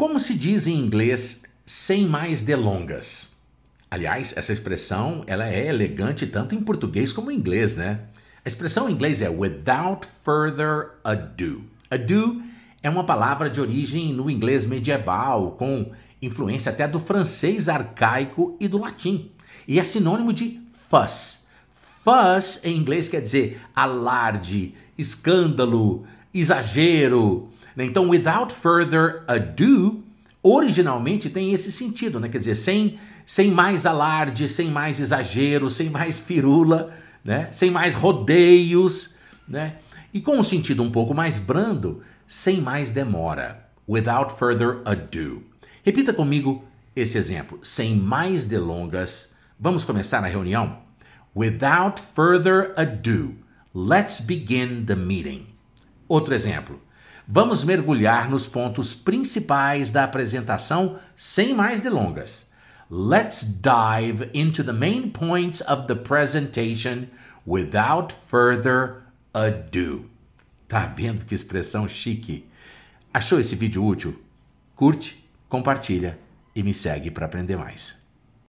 Como se diz em inglês sem mais delongas? Aliás, essa expressão ela é elegante tanto em português como em inglês, né? A expressão em inglês é without further ado. Ado é uma palavra de origem no inglês medieval, com influência até do francês arcaico e do latim, e é sinônimo de fuss. Fuss em inglês quer dizer alarde, escândalo, exagero, então, without further ado, originalmente tem esse sentido, né? Quer dizer, sem, sem mais alarde, sem mais exagero, sem mais firula, né? Sem mais rodeios, né? E com um sentido um pouco mais brando, sem mais demora. Without further ado. Repita comigo esse exemplo. Sem mais delongas, vamos começar a reunião? Without further ado, let's begin the meeting. Outro exemplo. Vamos mergulhar nos pontos principais da apresentação sem mais delongas. Let's dive into the main points of the presentation without further ado. Tá vendo que expressão chique? Achou esse vídeo útil? Curte, compartilha e me segue para aprender mais.